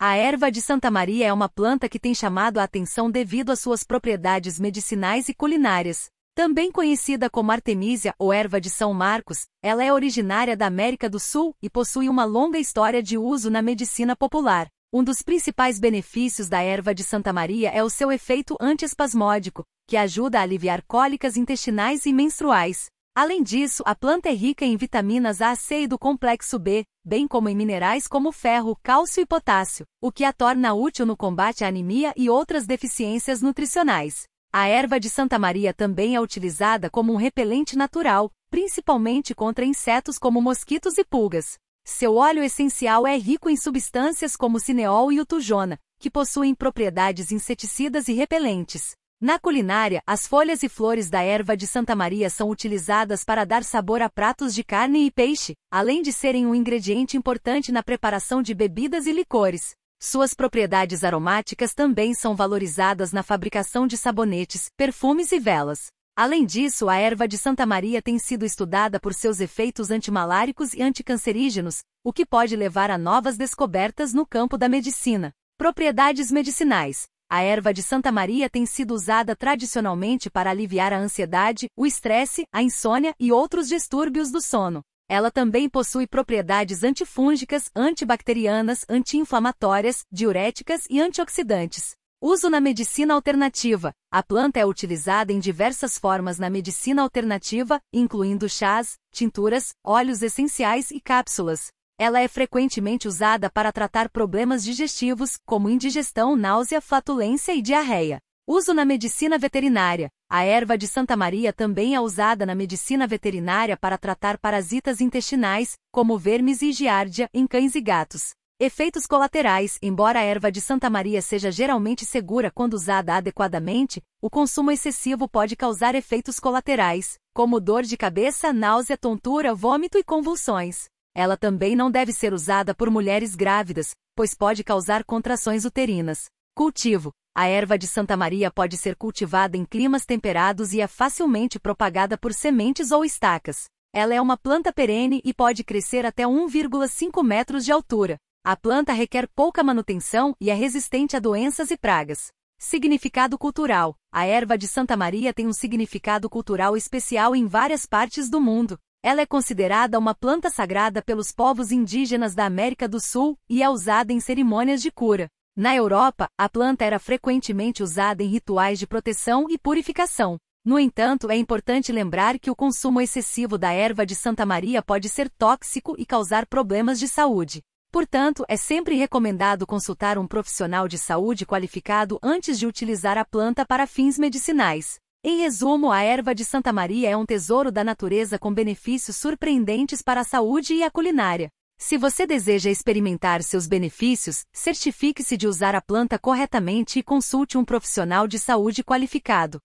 A erva de Santa Maria é uma planta que tem chamado a atenção devido às suas propriedades medicinais e culinárias. Também conhecida como Artemisia ou erva de São Marcos, ela é originária da América do Sul e possui uma longa história de uso na medicina popular. Um dos principais benefícios da erva de Santa Maria é o seu efeito antiespasmódico, que ajuda a aliviar cólicas intestinais e menstruais. Além disso, a planta é rica em vitaminas A, C e do complexo B, bem como em minerais como ferro, cálcio e potássio, o que a torna útil no combate à anemia e outras deficiências nutricionais. A erva de Santa Maria também é utilizada como um repelente natural, principalmente contra insetos como mosquitos e pulgas. Seu óleo essencial é rico em substâncias como o cineol e o tujona, que possuem propriedades inseticidas e repelentes. Na culinária, as folhas e flores da erva de Santa Maria são utilizadas para dar sabor a pratos de carne e peixe, além de serem um ingrediente importante na preparação de bebidas e licores. Suas propriedades aromáticas também são valorizadas na fabricação de sabonetes, perfumes e velas. Além disso, a erva de Santa Maria tem sido estudada por seus efeitos antimaláricos e anticancerígenos, o que pode levar a novas descobertas no campo da medicina. Propriedades medicinais. A erva de Santa Maria tem sido usada tradicionalmente para aliviar a ansiedade, o estresse, a insônia e outros distúrbios do sono. Ela também possui propriedades antifúngicas, antibacterianas, anti-inflamatórias, diuréticas e antioxidantes. Uso na medicina alternativa. A planta é utilizada em diversas formas na medicina alternativa, incluindo chás, tinturas, óleos essenciais e cápsulas. Ela é frequentemente usada para tratar problemas digestivos, como indigestão, náusea, flatulência e diarreia. Uso na medicina veterinária. A erva de Santa Maria também é usada na medicina veterinária para tratar parasitas intestinais, como vermes e giardia, em cães e gatos. Efeitos colaterais: Embora a erva de Santa Maria seja geralmente segura quando usada adequadamente, o consumo excessivo pode causar efeitos colaterais, como dor de cabeça, náusea, tontura, vômito e convulsões. Ela também não deve ser usada por mulheres grávidas, pois pode causar contrações uterinas. Cultivo: A erva de Santa Maria pode ser cultivada em climas temperados e é facilmente propagada por sementes ou estacas. Ela é uma planta perene e pode crescer até 1,5 metros de altura. A planta requer pouca manutenção e é resistente a doenças e pragas. Significado cultural: A erva de Santa Maria tem um significado cultural especial em várias partes do mundo. Ela é considerada uma planta sagrada pelos povos indígenas da América do Sul e é usada em cerimônias de cura. Na Europa, a planta era frequentemente usada em rituais de proteção e purificação. No entanto, é importante lembrar que o consumo excessivo da erva de Santa Maria pode ser tóxico e causar problemas de saúde. Portanto, é sempre recomendado consultar um profissional de saúde qualificado antes de utilizar a planta para fins medicinais. Em resumo, a erva de Santa Maria é um tesouro da natureza com benefícios surpreendentes para a saúde e a culinária. Se você deseja experimentar seus benefícios, certifique-se de usar a planta corretamente e consulte um profissional de saúde qualificado.